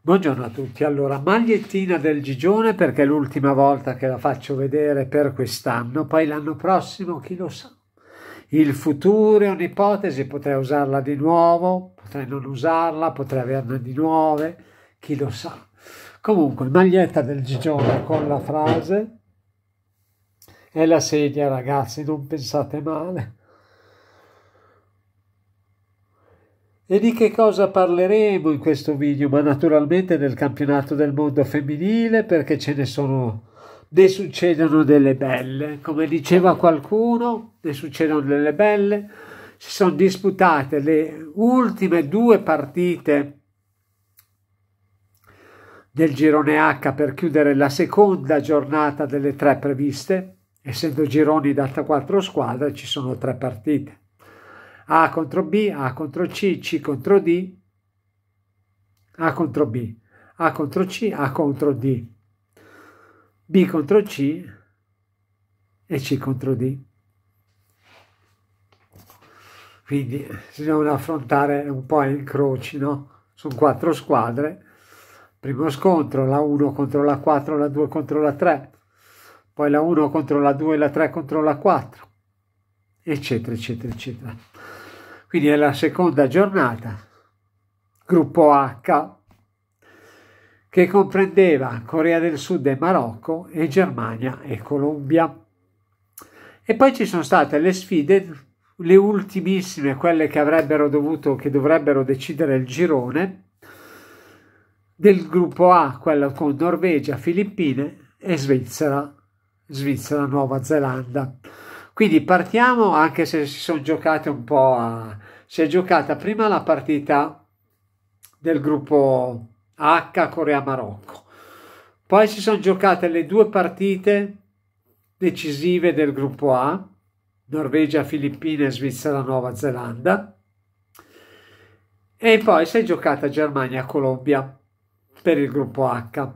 Buongiorno a tutti, allora magliettina del Gigione perché è l'ultima volta che la faccio vedere per quest'anno, poi l'anno prossimo chi lo sa. Il futuro è un'ipotesi, potrei usarla di nuovo, potrei non usarla, potrei averne di nuove, chi lo sa. Comunque, maglietta del Gigione con la frase è la sedia ragazzi, non pensate male. E di che cosa parleremo in questo video? Ma naturalmente del campionato del mondo femminile perché ce ne sono, ne succedono delle belle. Come diceva qualcuno, ne succedono delle belle. Si sono disputate le ultime due partite del girone H per chiudere la seconda giornata delle tre previste. Essendo gironi da 4 squadre ci sono tre partite. A contro B, A contro C, C contro D, A contro B, A contro C, A contro D, B contro C e C contro D. Quindi bisogna affrontare un po' in croci, no? Sono quattro squadre. Primo scontro, la 1 contro la 4, la 2 contro la 3, poi la 1 contro la 2, la 3 contro la 4, eccetera, eccetera, eccetera. Quindi nella seconda giornata, gruppo H, che comprendeva Corea del Sud e Marocco e Germania e Colombia. E poi ci sono state le sfide, le ultimissime, quelle che avrebbero dovuto, che dovrebbero decidere il girone, del gruppo A, quello con Norvegia, Filippine e Svizzera, Svizzera, Nuova Zelanda. Quindi partiamo anche se si sono giocate un po' a... Si è giocata prima la partita del gruppo H Corea-Marocco, poi si sono giocate le due partite decisive del gruppo A, Norvegia, Filippine, Svizzera, Nuova Zelanda, e poi si è giocata Germania-Colombia per il gruppo H.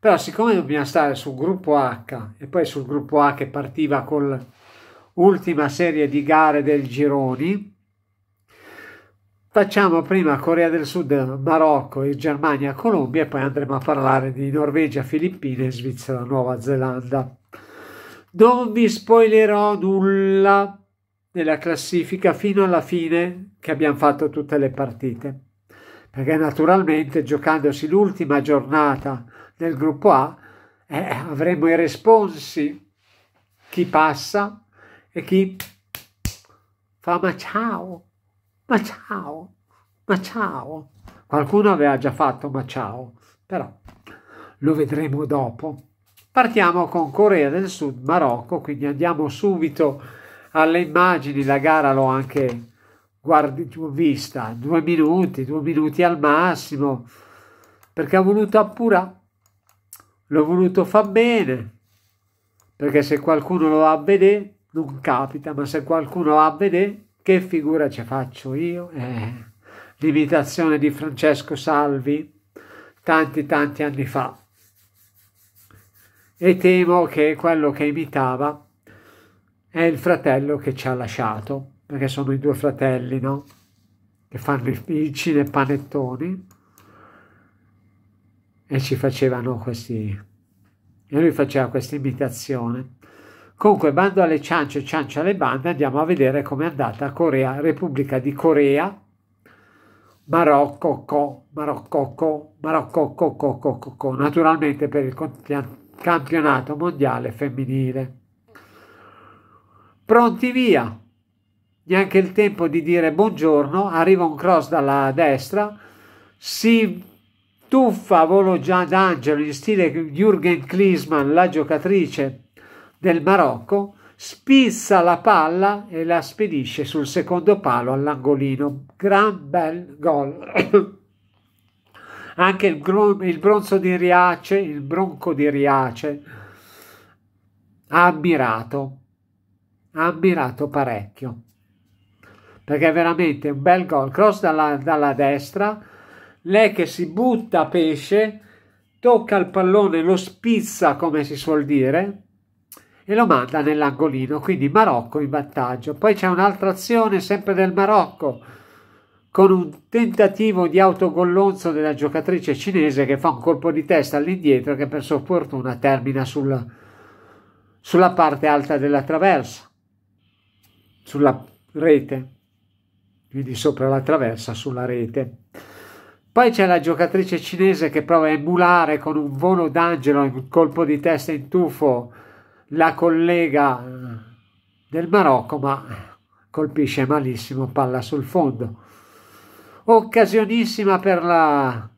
Però siccome dobbiamo stare sul gruppo H e poi sul gruppo A che partiva col ultima serie di gare del gironi. Facciamo prima Corea del Sud, Marocco e Germania, Colombia e poi andremo a parlare di Norvegia, Filippine e Svizzera, Nuova Zelanda. Non vi spoilerò nulla della classifica fino alla fine che abbiamo fatto tutte le partite, perché naturalmente giocandosi l'ultima giornata del gruppo A eh, avremo i responsi, chi passa, e chi fa ma ciao, ma ciao, ma ciao. Qualcuno aveva già fatto ma ciao, però lo vedremo dopo. Partiamo con Corea del Sud, Marocco, quindi andiamo subito alle immagini, la gara l'ho anche guardi, vista, due minuti, due minuti al massimo, perché ho voluto appurare, l'ho voluto far bene, perché se qualcuno lo va a vedere non capita, ma se qualcuno va a vedere, che figura ci faccio io? Eh, l'imitazione di Francesco Salvi tanti tanti anni fa. E temo che quello che imitava è il fratello che ci ha lasciato, perché sono i due fratelli, no? Che fanno i cinepanettoni e ci facevano questi... e lui faceva questa imitazione. Comunque, bando alle ciance, ciancia alle bande, andiamo a vedere com'è andata Corea, Repubblica di Corea, Marocco, co, Marocco, co, Marocco, co, co, co, co, co, naturalmente per il campionato mondiale femminile. Pronti via! Neanche il tempo di dire buongiorno, arriva un cross dalla destra, si tuffa a volo già d'angelo in stile Jürgen Klinsmann, la giocatrice del Marocco, spizza la palla e la spedisce sul secondo palo all'angolino. Gran bel gol. Anche il, gron- il bronzo di Riace, il bronco di Riace, ha ammirato, ha ammirato parecchio. Perché è veramente un bel gol. Cross dalla, dalla destra, lei che si butta a pesce, tocca il pallone, lo spizza come si suol dire, e lo manda nell'angolino, quindi Marocco in vantaggio. Poi c'è un'altra azione sempre del Marocco con un tentativo di autogollonzo della giocatrice cinese che fa un colpo di testa all'indietro che per sua fortuna termina sul, sulla parte alta della traversa, sulla rete, quindi sopra la traversa, sulla rete. Poi c'è la giocatrice cinese che prova a emulare con un volo d'angelo, un colpo di testa in tufo, la collega del Marocco, ma colpisce malissimo, palla sul fondo. Occasionissima per la...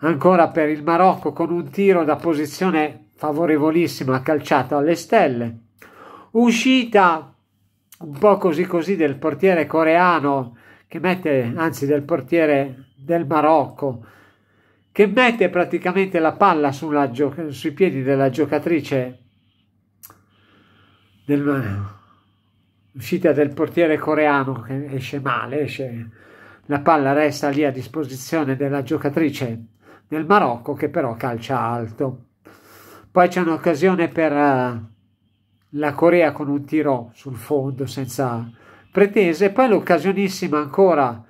ancora per il Marocco con un tiro da posizione favorevolissima, calciato alle stelle. Uscita un po' così così del portiere coreano che mette, anzi del portiere del Marocco, che mette praticamente la palla sulla, sui piedi della giocatrice del, uscita del portiere coreano che esce male, esce, la palla resta lì a disposizione della giocatrice del Marocco che però calcia alto. Poi c'è un'occasione per eh, la Corea con un tiro sul fondo senza pretese, poi l'occasionissima ancora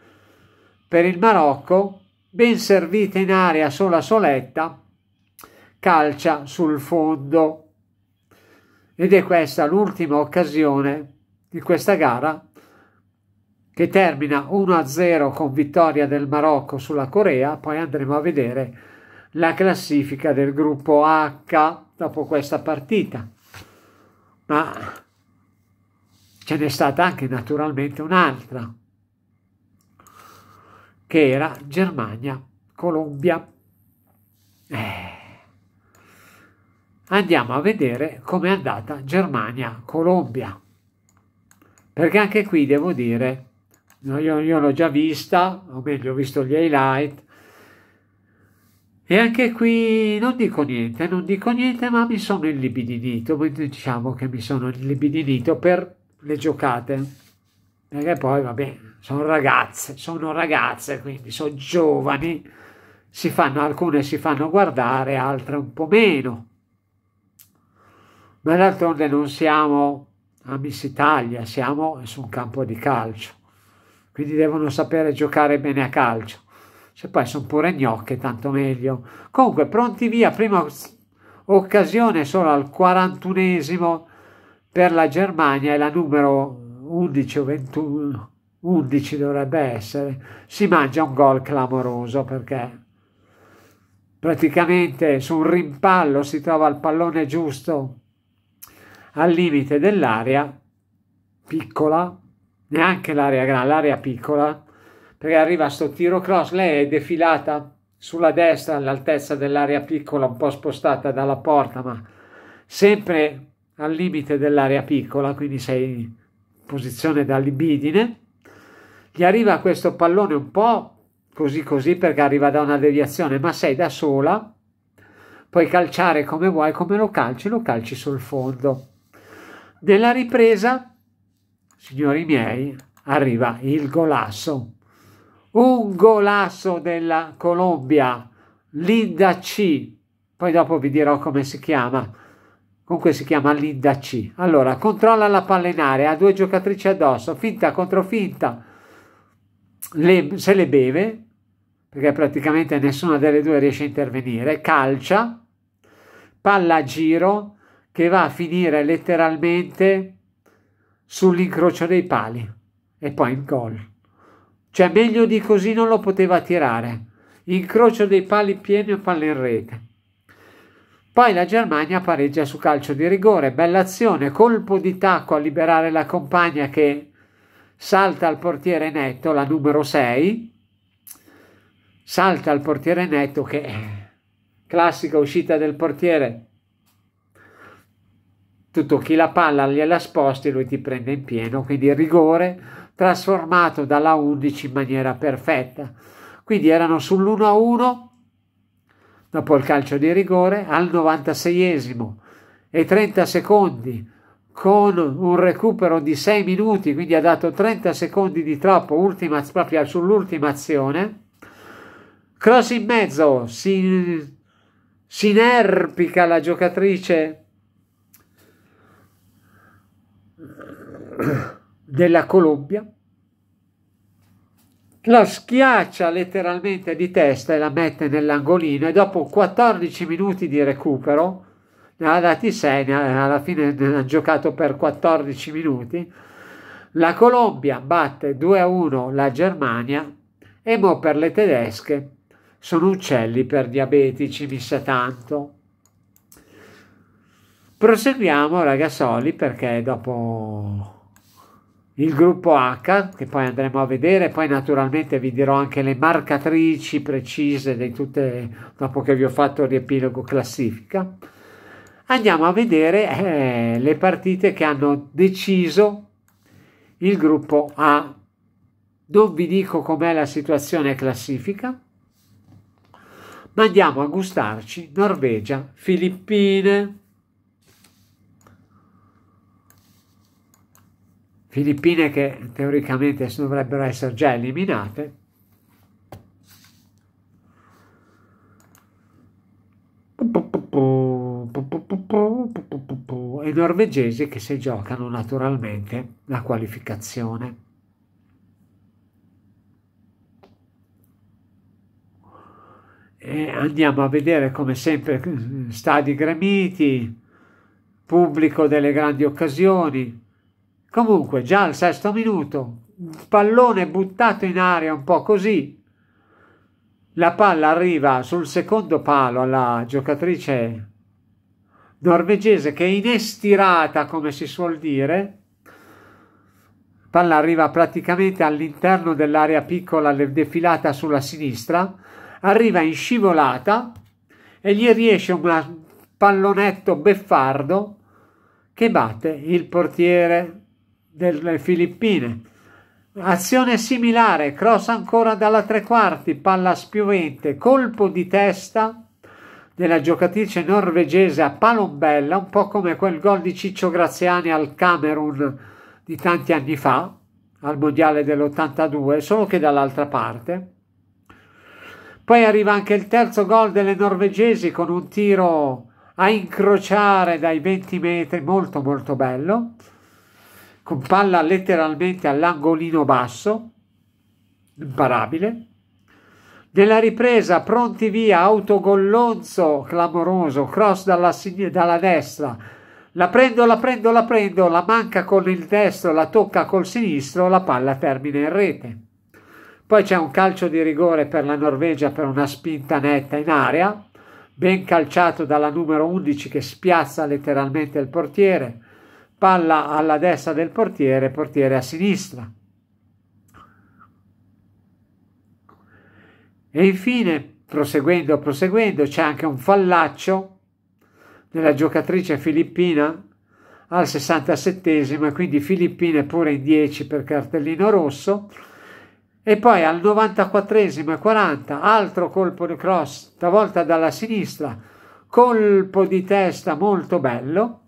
per il Marocco ben servita in aria sola soletta, calcia sul fondo. Ed è questa l'ultima occasione di questa gara che termina 1-0 con vittoria del Marocco sulla Corea, poi andremo a vedere la classifica del gruppo H dopo questa partita. Ma ce n'è stata anche naturalmente un'altra che era Germania, Colombia. Eh. Andiamo a vedere com'è andata Germania, Colombia. Perché anche qui devo dire, io, io l'ho già vista, o meglio ho visto gli highlight, e anche qui non dico niente, non dico niente, ma mi sono illibidinito, diciamo che mi sono illibidinito per le giocate perché poi va bene, sono ragazze, sono ragazze, quindi sono giovani, si fanno, alcune si fanno guardare, altre un po' meno. Ma d'altronde non siamo a Miss Italia, siamo su un campo di calcio, quindi devono sapere giocare bene a calcio. Se poi sono pure gnocche, tanto meglio. Comunque, pronti via, prima occasione solo al 41esimo per la Germania e la numero 11 o 21, 11 dovrebbe essere, si mangia un gol clamoroso perché praticamente su un rimpallo si trova il pallone giusto al limite dell'area piccola, neanche l'area grande, l'area piccola, perché arriva sto tiro cross, lei è defilata sulla destra all'altezza dell'area piccola, un po' spostata dalla porta, ma sempre al limite dell'area piccola, quindi sei posizione da libidine, gli arriva questo pallone un po' così così perché arriva da una deviazione, ma sei da sola, puoi calciare come vuoi, come lo calci, lo calci sul fondo. Nella ripresa, signori miei, arriva il golasso. Un golasso della Colombia, Linda C. Poi dopo vi dirò come si chiama comunque si chiama Linda C. Allora, controlla la palla in area, ha due giocatrici addosso, finta contro finta, le, se le beve, perché praticamente nessuna delle due riesce a intervenire, calcia, palla a giro, che va a finire letteralmente sull'incrocio dei pali, e poi il gol. Cioè meglio di così non lo poteva tirare. Incrocio dei pali pieni o palle in rete. Poi la Germania pareggia su calcio di rigore, bella azione, colpo di tacco a liberare la compagna che salta al portiere netto, la numero 6, salta al portiere netto che è classica uscita del portiere, tutto chi la palla gliela sposti lui ti prende in pieno, quindi il rigore trasformato dalla 11 in maniera perfetta. Quindi erano sull'1-1 dopo il calcio di rigore al 96esimo e 30 secondi con un recupero di 6 minuti, quindi ha dato 30 secondi di troppo ultima, proprio sull'ultima azione. Cross in mezzo, si, si inerpica la giocatrice della Colombia lo schiaccia letteralmente di testa e la mette nell'angolino e dopo 14 minuti di recupero ne ha dati 6 eh, alla fine ne ha giocato per 14 minuti la Colombia batte 2 a 1 la Germania e mo per le tedesche sono uccelli per diabetici mi sa tanto proseguiamo ragazzoli perché dopo il gruppo H, che poi andremo a vedere, poi naturalmente vi dirò anche le marcatrici precise di tutte, dopo che vi ho fatto il riepilogo classifica. Andiamo a vedere eh, le partite che hanno deciso il gruppo A. Non vi dico com'è la situazione classifica, ma andiamo a gustarci Norvegia, Filippine, Filippine che teoricamente dovrebbero essere già eliminate. E norvegesi che si giocano naturalmente la qualificazione. E andiamo a vedere come sempre stadi gremiti, pubblico delle grandi occasioni, Comunque, già al sesto minuto, pallone buttato in aria un po' così, la palla arriva sul secondo palo alla giocatrice norvegese che è inestirata, come si suol dire. Palla arriva praticamente all'interno dell'area piccola defilata sulla sinistra, arriva in scivolata e gli riesce un pallonetto beffardo che batte il portiere delle Filippine. Azione similare, cross ancora dalla tre quarti, palla spiovente, colpo di testa della giocatrice norvegese a Palombella, un po' come quel gol di Ciccio Graziani al Camerun di tanti anni fa, al Mondiale dell'82, solo che dall'altra parte. Poi arriva anche il terzo gol delle norvegesi con un tiro a incrociare dai 20 metri, molto molto bello con palla letteralmente all'angolino basso, imparabile. Nella ripresa, pronti via, autogollonzo clamoroso, cross dalla, dalla destra. La prendo, la prendo, la prendo, la manca con il destro, la tocca col sinistro, la palla termina in rete. Poi c'è un calcio di rigore per la Norvegia per una spinta netta in area, ben calciato dalla numero 11 che spiazza letteralmente il portiere palla alla destra del portiere, portiere a sinistra. E infine, proseguendo, proseguendo, c'è anche un fallaccio della giocatrice filippina al 67 quindi filippina pure in 10 per cartellino rosso. E poi al 94 e 40, altro colpo di cross, stavolta dalla sinistra, colpo di testa molto bello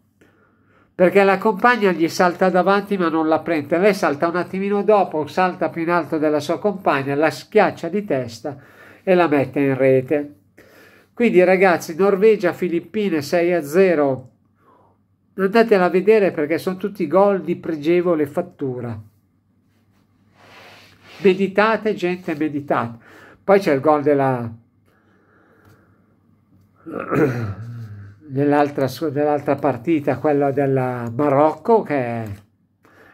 perché la compagna gli salta davanti ma non la prende, lei salta un attimino dopo, salta più in alto della sua compagna, la schiaccia di testa e la mette in rete. Quindi ragazzi, Norvegia, Filippine 6 a 0, andatela a vedere perché sono tutti gol di pregevole fattura. Meditate gente, meditate. Poi c'è il gol della... nell'altra, nell'altra partita, quello del Marocco, che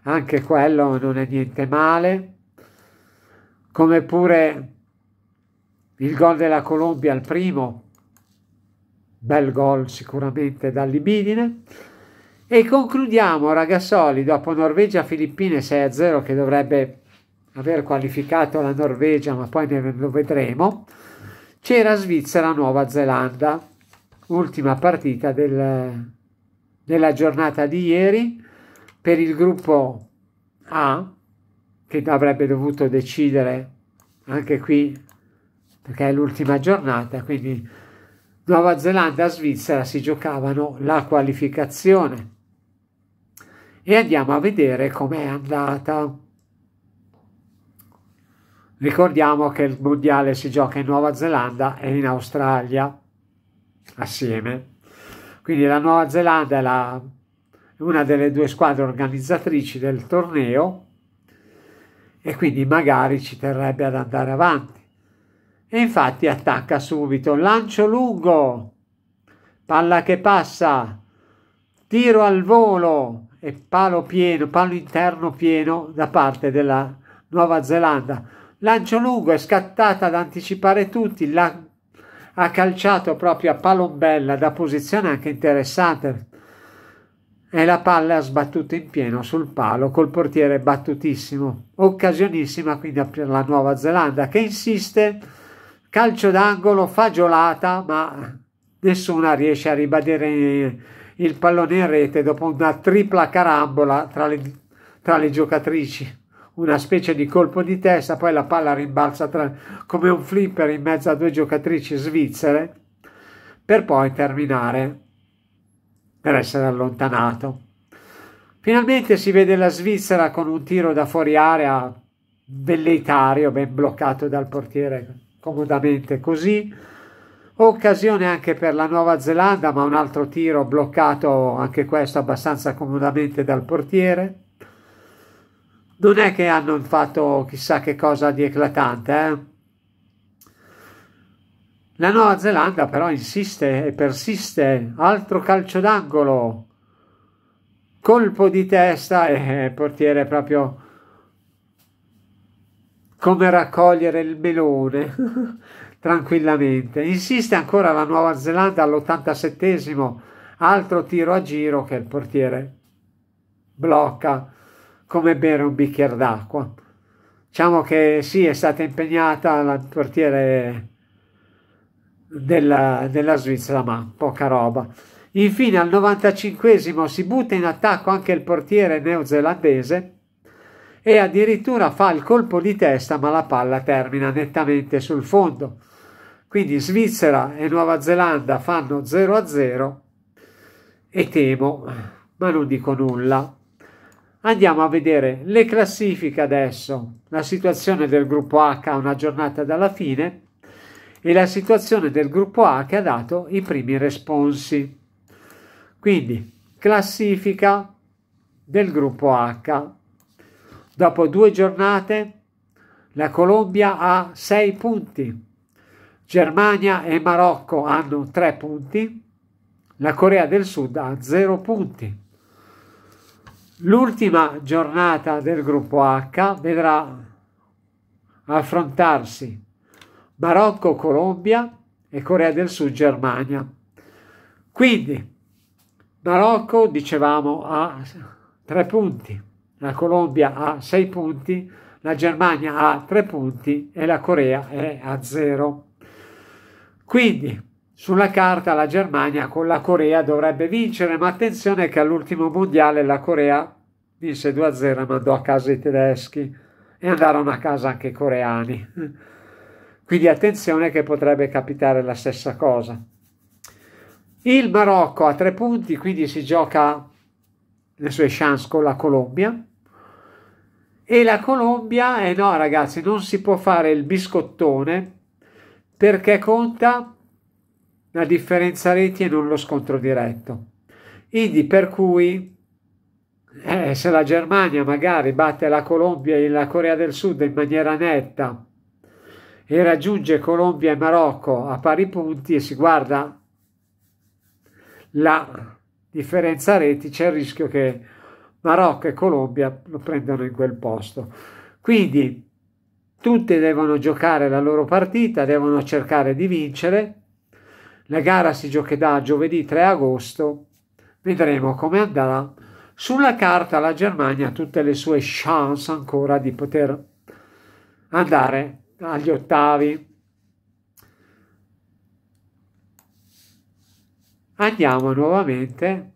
anche quello non è niente male, come pure il gol della Colombia il primo, bel gol sicuramente dall'Ibidine. E concludiamo Ragazzoli dopo Norvegia-Filippine 6-0 che dovrebbe aver qualificato la Norvegia, ma poi ne lo vedremo. C'era Svizzera-Nuova Zelanda ultima partita del, della giornata di ieri per il gruppo A che avrebbe dovuto decidere anche qui perché è l'ultima giornata quindi Nuova Zelanda e Svizzera si giocavano la qualificazione e andiamo a vedere com'è andata ricordiamo che il mondiale si gioca in Nuova Zelanda e in Australia assieme. Quindi la Nuova Zelanda è la, una delle due squadre organizzatrici del torneo e quindi magari ci terrebbe ad andare avanti. E infatti attacca subito, lancio lungo, palla che passa, tiro al volo e palo pieno, palo interno pieno da parte della Nuova Zelanda. Lancio lungo è scattata ad anticipare tutti, la ha calciato proprio a palombella da posizione anche interessante e la palla ha sbattuto in pieno sul palo col portiere battutissimo, occasionissima quindi per la Nuova Zelanda che insiste, calcio d'angolo, fagiolata, ma nessuna riesce a ribadire il pallone in rete dopo una tripla carambola tra le, tra le giocatrici una specie di colpo di testa, poi la palla rimbalza tra, come un flipper in mezzo a due giocatrici svizzere, per poi terminare per essere allontanato. Finalmente si vede la Svizzera con un tiro da fuori area velleitario, ben bloccato dal portiere comodamente così. Occasione anche per la Nuova Zelanda, ma un altro tiro bloccato anche questo abbastanza comodamente dal portiere non è che hanno fatto chissà che cosa di eclatante. Eh? La Nuova Zelanda però insiste e persiste, altro calcio d'angolo, colpo di testa e portiere proprio come raccogliere il melone tranquillamente. Insiste ancora la Nuova Zelanda all'87esimo, altro tiro a giro che il portiere blocca come bere un bicchiere d'acqua. Diciamo che sì, è stata impegnata al portiere della, della Svizzera, ma poca roba. Infine al 95 si butta in attacco anche il portiere neozelandese e addirittura fa il colpo di testa ma la palla termina nettamente sul fondo. Quindi Svizzera e Nuova Zelanda fanno 0-0 e temo, ma non dico nulla. Andiamo a vedere le classifiche adesso, la situazione del gruppo H una giornata dalla fine e la situazione del gruppo A che ha dato i primi responsi. Quindi classifica del gruppo H. Dopo due giornate la Colombia ha 6 punti, Germania e Marocco hanno 3 punti, la Corea del Sud ha 0 punti. L'ultima giornata del gruppo H vedrà affrontarsi Marocco, Colombia e Corea del Sud, Germania. Quindi, Marocco, dicevamo, ha tre punti, la Colombia ha sei punti, la Germania ha tre punti e la Corea è a zero. Quindi, sulla carta la Germania con la Corea dovrebbe vincere, ma attenzione che all'ultimo mondiale la Corea vinse 2-0 e mandò a casa i tedeschi e andarono a casa anche i coreani. Quindi attenzione che potrebbe capitare la stessa cosa. Il Marocco ha tre punti, quindi si gioca le sue chance con la Colombia. E la Colombia, eh no ragazzi, non si può fare il biscottone perché conta la differenza reti e non lo scontro diretto. Quindi per cui eh, se la Germania magari batte la Colombia e la Corea del Sud in maniera netta e raggiunge Colombia e Marocco a pari punti e si guarda la differenza reti, c'è il rischio che Marocco e Colombia lo prendano in quel posto. Quindi tutte devono giocare la loro partita, devono cercare di vincere la gara si giocherà giovedì 3 agosto. Vedremo come andrà. Sulla carta la Germania ha tutte le sue chance ancora di poter andare agli ottavi. Andiamo nuovamente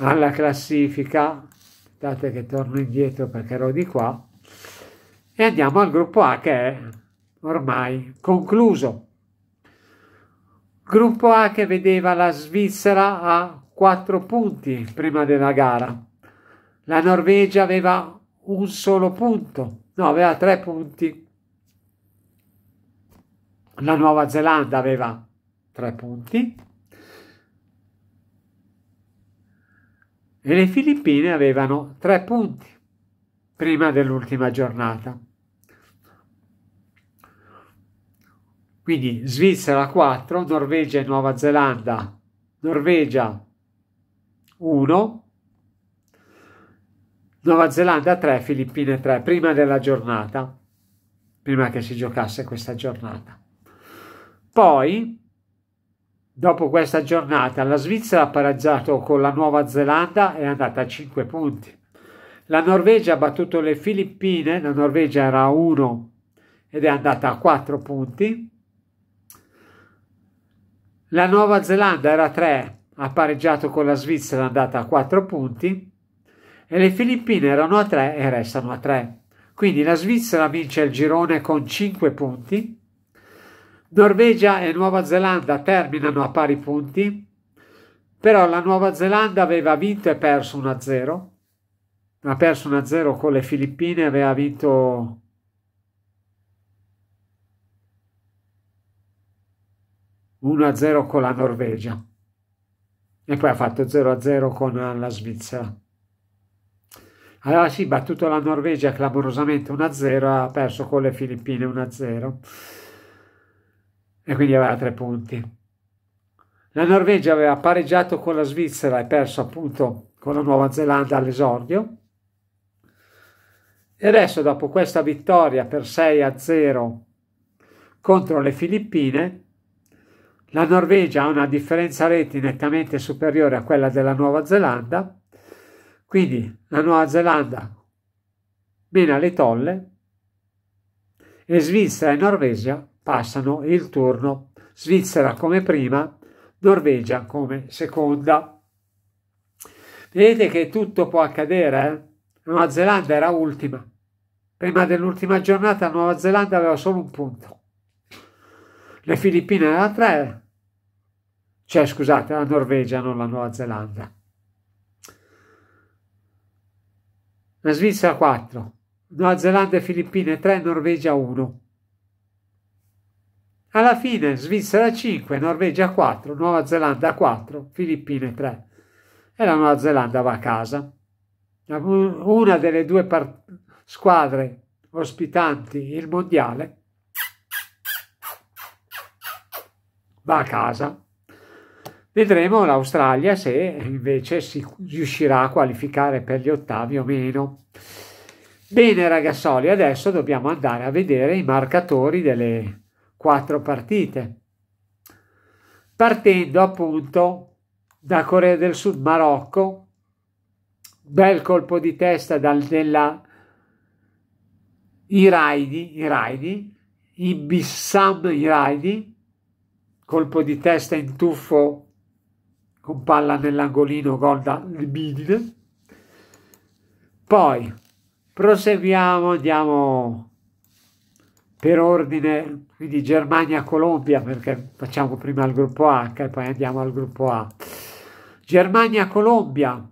alla classifica. Aspettate che torno indietro perché ero di qua. E andiamo al gruppo A che è ormai concluso. Gruppo A che vedeva la Svizzera a 4 punti prima della gara. La Norvegia aveva un solo punto, no, aveva 3 punti. La Nuova Zelanda aveva 3 punti. E le Filippine avevano 3 punti prima dell'ultima giornata. Quindi Svizzera 4, Norvegia e Nuova Zelanda, Norvegia 1, Nuova Zelanda 3, Filippine 3, prima della giornata, prima che si giocasse questa giornata. Poi, dopo questa giornata, la Svizzera ha pareggiato con la Nuova Zelanda e è andata a 5 punti. La Norvegia ha battuto le Filippine, la Norvegia era a 1 ed è andata a 4 punti. La Nuova Zelanda era a 3, ha pareggiato con la Svizzera andata a 4 punti e le Filippine erano a 3 e restano a 3. Quindi la Svizzera vince il girone con 5 punti, Norvegia e Nuova Zelanda terminano a pari punti, però la Nuova Zelanda aveva vinto e perso 1-0, ha perso 1-0 con le Filippine, aveva vinto 1-0 con la Norvegia e poi ha fatto 0-0 con la Svizzera. Aveva sì battuto la Norvegia clamorosamente 1-0, ha perso con le Filippine 1-0 e quindi aveva tre punti. La Norvegia aveva pareggiato con la Svizzera e perso appunto con la Nuova Zelanda all'esordio. E adesso dopo questa vittoria per 6-0 contro le Filippine, la Norvegia ha una differenza reti nettamente superiore a quella della Nuova Zelanda, quindi la Nuova Zelanda mena le tolle e Svizzera e Norvegia passano il turno, Svizzera come prima, Norvegia come seconda. Vedete che tutto può accadere, eh? Nuova Zelanda era ultima, prima dell'ultima giornata Nuova Zelanda aveva solo un punto, le Filippine era 3, cioè, scusate, la Norvegia, non la Nuova Zelanda. La Svizzera 4, Nuova Zelanda e Filippine 3, Norvegia 1. Alla fine Svizzera 5, Norvegia 4, Nuova Zelanda 4, Filippine 3. E la Nuova Zelanda va a casa. Una delle due squadre ospitanti il mondiale va a casa. Vedremo l'Australia se invece si riuscirà a qualificare per gli ottavi o meno. Bene ragazzoli, adesso dobbiamo andare a vedere i marcatori delle quattro partite. Partendo appunto da Corea del Sud Marocco, bel colpo di testa dal, della Iraidi, Iraidi, Ibissam Iraidi, colpo di testa in tuffo con palla nell'angolino gol da Libidine. Poi proseguiamo, andiamo per ordine, quindi Germania-Colombia, perché facciamo prima il gruppo H e poi andiamo al gruppo A. Germania-Colombia,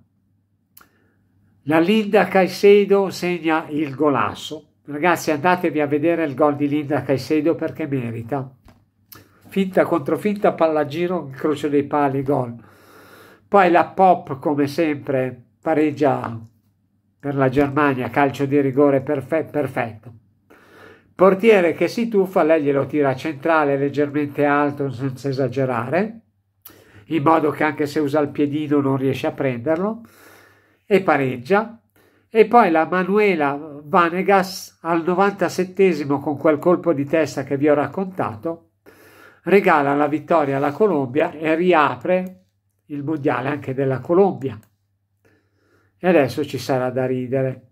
la Linda Caicedo segna il golasso. Ragazzi andatevi a vedere il gol di Linda Caicedo perché merita. Finta contro finta, palla giro, incrocio dei pali, gol. Poi la Pop, come sempre, pareggia per la Germania, calcio di rigore perfe perfetto. Portiere che si tuffa, lei glielo tira a centrale leggermente alto senza esagerare, in modo che anche se usa il piedino non riesce a prenderlo, e pareggia. E poi la Manuela Vanegas al 97 con quel colpo di testa che vi ho raccontato, regala la vittoria alla Colombia e riapre il mondiale anche della Colombia. E adesso ci sarà da ridere.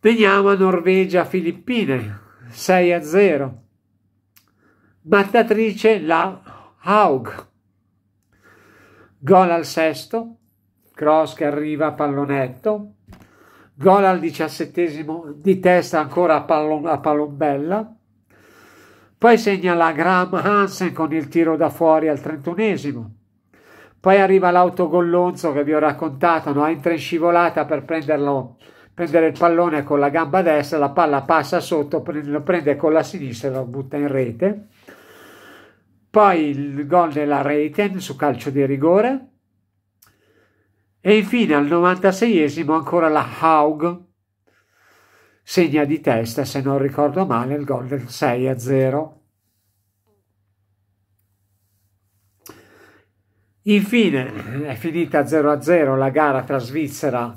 Veniamo a Norvegia-Filippine, 6 a 0. Battatrice la Haug. Gol al sesto, cross che arriva a pallonetto, gol al diciassettesimo di testa ancora a, pallon, a pallombella, poi segna la Graham Hansen con il tiro da fuori al trentunesimo. Poi arriva l'autogollonzo che vi ho raccontato, no? entra in scivolata per prenderlo, prendere il pallone con la gamba destra, la palla passa sotto, lo prende con la sinistra e lo butta in rete. Poi il gol della Reiten su calcio di rigore. E infine al 96esimo ancora la Haug segna di testa, se non ricordo male, il gol del 6 a 0. Infine è finita 0 a 0 la gara tra Svizzera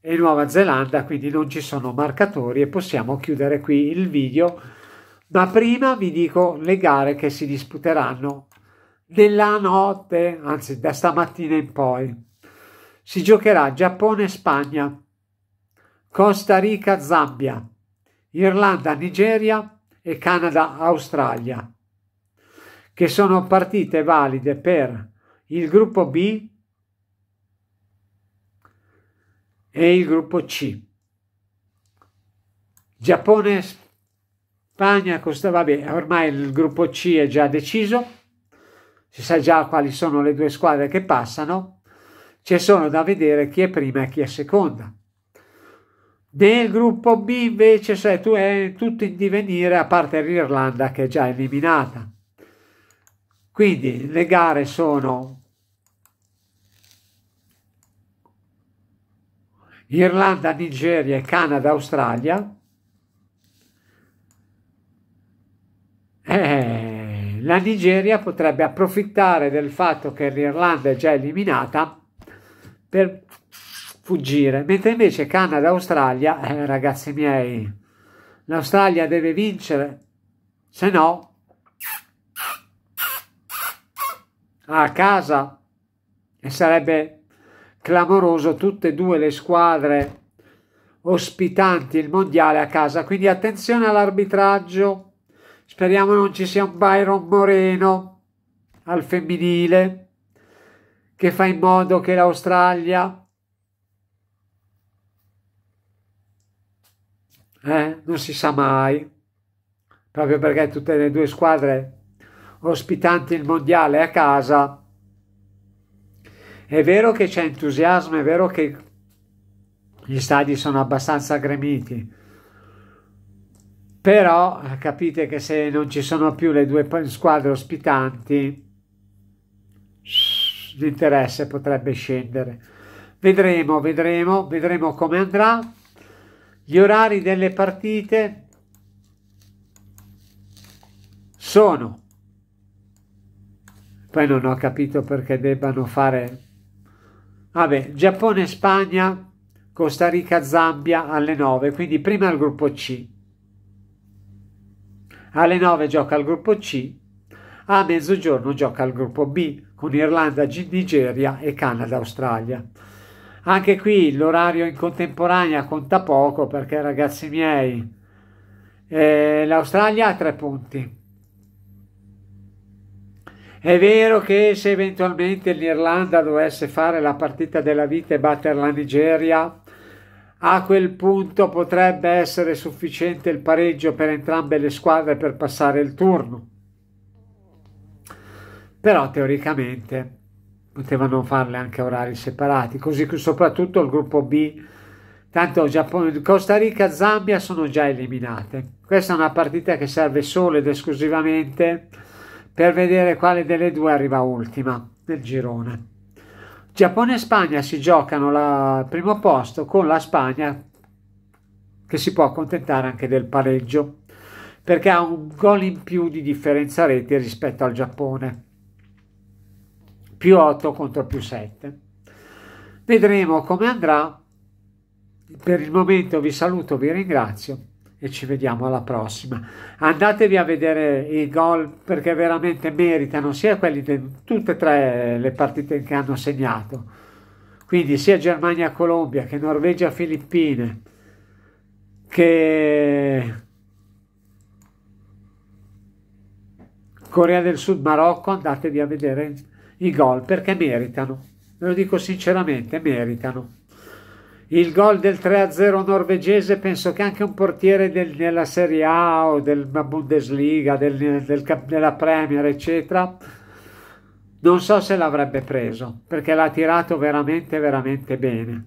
e Nuova Zelanda, quindi non ci sono marcatori e possiamo chiudere qui il video. Ma prima vi dico le gare che si disputeranno nella notte, anzi da stamattina in poi. Si giocherà Giappone-Spagna, Costa Rica, Zambia, Irlanda, Nigeria e Canada, Australia, che sono partite valide per il gruppo B e il gruppo C. Giappone, Spagna, Costa, vabbè, ormai il gruppo C è già deciso, si sa già quali sono le due squadre che passano, ci sono da vedere chi è prima e chi è seconda. Nel gruppo B invece c'è tu, è eh, tutto in divenire, a parte l'Irlanda che è già eliminata. Quindi le gare sono Irlanda, Nigeria, Canada, Australia. Eh, la Nigeria potrebbe approfittare del fatto che l'Irlanda è già eliminata per fuggire, mentre invece Canada-Australia, eh, ragazzi miei, l'Australia deve vincere, se no a casa e sarebbe clamoroso tutte e due le squadre ospitanti il mondiale a casa, quindi attenzione all'arbitraggio, speriamo non ci sia un Byron Moreno al femminile che fa in modo che l'Australia eh? non si sa mai, proprio perché tutte le due squadre ospitanti il mondiale a casa, è vero che c'è entusiasmo, è vero che gli stadi sono abbastanza gremiti, però eh, capite che se non ci sono più le due squadre ospitanti, l'interesse potrebbe scendere. Vedremo, vedremo, vedremo come andrà. Gli orari delle partite sono, poi non ho capito perché debbano fare, vabbè, Giappone-Spagna, Costa Rica-Zambia alle 9, quindi prima il gruppo C. Alle 9 gioca il gruppo C, a mezzogiorno gioca il gruppo B con Irlanda, Nigeria e Canada-Australia. Anche qui l'orario in contemporanea conta poco perché ragazzi miei, eh, l'Australia ha tre punti. È vero che se eventualmente l'Irlanda dovesse fare la partita della vita e battere la Nigeria, a quel punto potrebbe essere sufficiente il pareggio per entrambe le squadre per passare il turno. Però teoricamente potevano farle anche a orari separati, così soprattutto il gruppo B, tanto Giappone, Costa Rica, e Zambia sono già eliminate. Questa è una partita che serve solo ed esclusivamente per vedere quale delle due arriva ultima nel girone. Giappone e Spagna si giocano al primo posto con la Spagna che si può accontentare anche del pareggio perché ha un gol in più di differenza reti rispetto al Giappone più 8 contro più 7. Vedremo come andrà. Per il momento vi saluto, vi ringrazio e ci vediamo alla prossima. Andatevi a vedere i gol perché veramente meritano sia quelli di tutte e tre le partite che hanno segnato. Quindi sia Germania-Colombia che Norvegia-Filippine che Corea del Sud, Marocco, andatevi a vedere il i gol perché meritano. Ve lo dico sinceramente, meritano. Il gol del 3-0 norvegese penso che anche un portiere del, della Serie A o della Bundesliga, del, del, della Premier, eccetera, non so se l'avrebbe preso perché l'ha tirato veramente, veramente bene.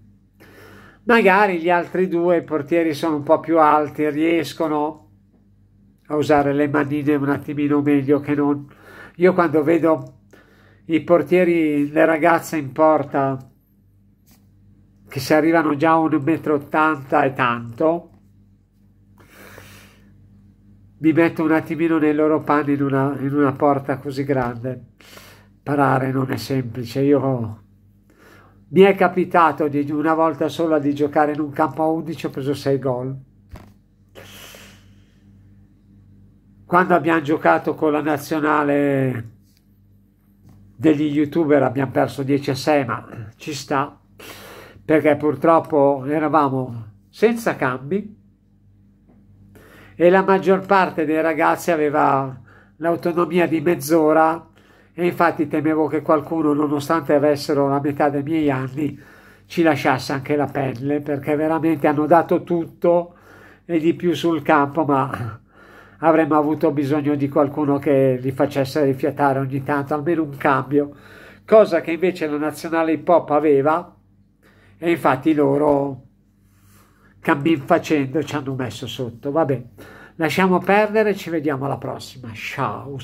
Magari gli altri due, portieri sono un po' più alti, e riescono a usare le manine un attimino meglio che non. Io quando vedo i portieri, le ragazze in porta che si arrivano già a 1,80 m e tanto, mi metto un attimino nei loro panni in una, in una porta così grande. Parare non è semplice. Io mi è capitato di, una volta sola di giocare in un campo a 11, ho preso 6 gol. Quando abbiamo giocato con la nazionale degli youtuber abbiamo perso 10 a 6, ma ci sta, perché purtroppo eravamo senza cambi e la maggior parte dei ragazzi aveva l'autonomia di mezz'ora e infatti temevo che qualcuno, nonostante avessero la metà dei miei anni, ci lasciasse anche la pelle, perché veramente hanno dato tutto e di più sul campo, ma avremmo avuto bisogno di qualcuno che li facesse rifiatare ogni tanto, almeno un cambio, cosa che invece la nazionale hip hop aveva e infatti loro cammin facendo ci hanno messo sotto. Vabbè, lasciamo perdere, ci vediamo alla prossima. Ciao!